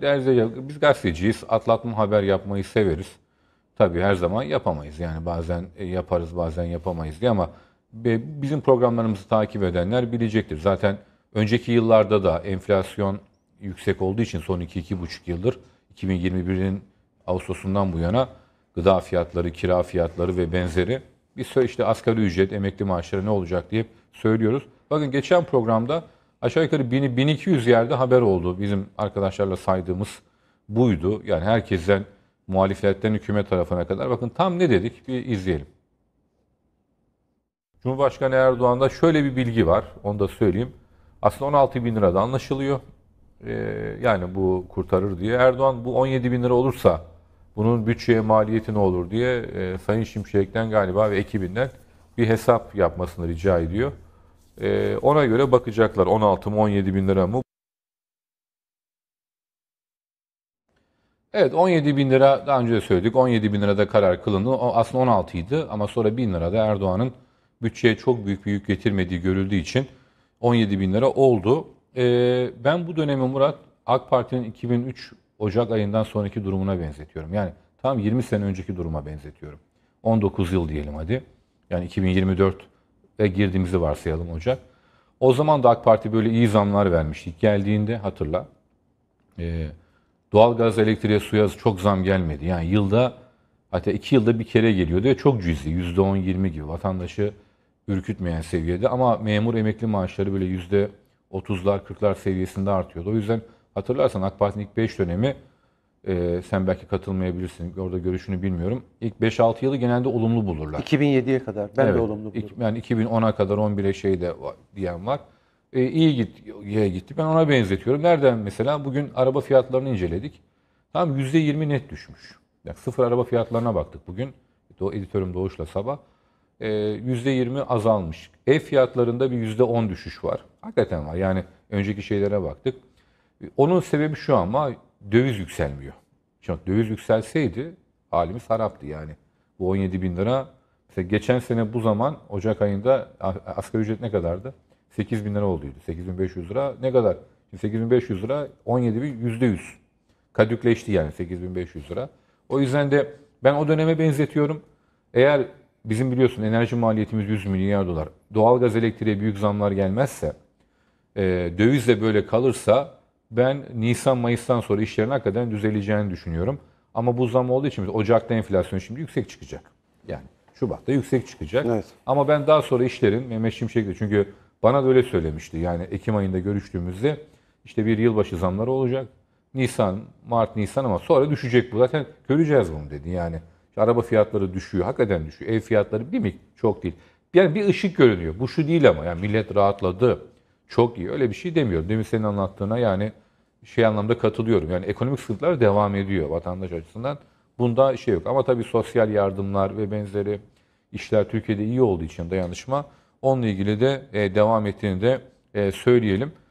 Derzecal, biz gazeteciyiz. Atlatma haber yapmayı severiz. Tabii her zaman yapamayız. Yani bazen e, yaparız bazen yapamayız diye ama bizim programlarımızı takip edenler bilecektir. Zaten önceki yıllarda da enflasyon yüksek olduğu için son 2-2,5 yıldır 2021'in Ağustos'undan bu yana gıda fiyatları, kira fiyatları ve benzeri biz işte asgari ücret, emekli maaşları ne olacak diye söylüyoruz. Bakın geçen programda Aşağı yukarı 1200 yerde haber oldu. Bizim arkadaşlarla saydığımız buydu. Yani herkesten muhalifetten hükümet tarafına kadar. Bakın tam ne dedik bir izleyelim. Cumhurbaşkanı Erdoğan'da şöyle bir bilgi var. Onu da söyleyeyim. Aslında 16 bin lirada anlaşılıyor. Ee, yani bu kurtarır diye. Erdoğan bu 17 bin lira olursa bunun bütçeye maliyeti ne olur diye e, Sayın Şimşek'ten galiba ve ekibinden bir hesap yapmasını rica ediyor. E, ona göre bakacaklar 16 mı 17 bin lira mı? Evet 17 bin lira daha önce de söyledik 17 bin lirada karar kılındı. O aslında 16 idi ama sonra 1000 lirada Erdoğan'ın bütçeye çok büyük bir yük getirmediği görüldüğü için 17 bin lira oldu. E, ben bu dönemi Murat AK Parti'nin 2003 Ocak ayından sonraki durumuna benzetiyorum. Yani tam 20 sene önceki duruma benzetiyorum. 19 yıl diyelim hadi. Yani 2024 ve girdiğimizi varsayalım Ocak. O zaman da AK Parti böyle iyi zamlar vermişti. geldiğinde hatırla. E, doğal gaz, elektriğe, suya çok zam gelmedi. Yani yılda hatta iki yılda bir kere geliyordu ve çok cüzi. Yüzde on yirmi gibi vatandaşı ürkütmeyen seviyede. Ama memur emekli maaşları böyle yüzde otuzlar, kırklar seviyesinde artıyordu. O yüzden hatırlarsan AK Parti'nin ilk beş dönemi ee, sen belki katılmayabilirsin. Orada görüşünü bilmiyorum. İlk 5-6 yılı genelde olumlu bulurlar. 2007'ye kadar. Ben evet, de olumlu bulurum. Yani 2010'a kadar 11'e şey de diyen var. Ee, iyi git, iyi gitti. Ben ona benzetiyorum. Nereden mesela? Bugün araba fiyatlarını inceledik. Tam %20 net düşmüş. Yani sıfır araba fiyatlarına baktık bugün. Editörüm Doğuş'la sabah. Ee, %20 azalmış. Ev fiyatlarında bir %10 düşüş var. Hakikaten var. Yani önceki şeylere baktık. Ee, onun sebebi şu ama döviz yükselmiyor. Şimdi döviz yükselseydi halimiz haraptı yani. Bu 17 bin lira mesela geçen sene bu zaman Ocak ayında asgari ücret ne kadardı? 8 bin lira olduydu. 500 lira ne kadar? Şimdi 500 lira 17 bin yüzde yüz. Kadükleşti yani 8 bin 500 lira. O yüzden de ben o döneme benzetiyorum. Eğer bizim biliyorsun enerji maliyetimiz 100 milyar dolar. Doğalgaz elektriğe büyük zamlar gelmezse, e, döviz de böyle kalırsa ben Nisan-Mayıs'tan sonra işlerin hakikaten düzeleceğini düşünüyorum. Ama bu zam olduğu için Ocak'ta enflasyon şimdi yüksek çıkacak. Yani Şubat'ta yüksek çıkacak. Evet. Ama ben daha sonra işlerin Mehmet Şimşek de çünkü bana da öyle söylemişti. Yani Ekim ayında görüştüğümüzde işte bir yılbaşı zamları olacak. Nisan, Mart, Nisan ama sonra düşecek bu. Zaten göreceğiz bunu dedi. Yani araba fiyatları düşüyor. Hakikaten düşüyor. Ev fiyatları bir mi? Çok değil. Yani bir ışık görünüyor. Bu şu değil ama. Yani millet rahatladı. Çok iyi. Öyle bir şey demiyorum. Demin senin anlattığına yani şey anlamda katılıyorum. Yani ekonomik sıkıntılar devam ediyor vatandaş açısından. Bunda şey yok. Ama tabii sosyal yardımlar ve benzeri işler Türkiye'de iyi olduğu için dayanışma onunla ilgili de e, devam ettiğini de e, söyleyelim.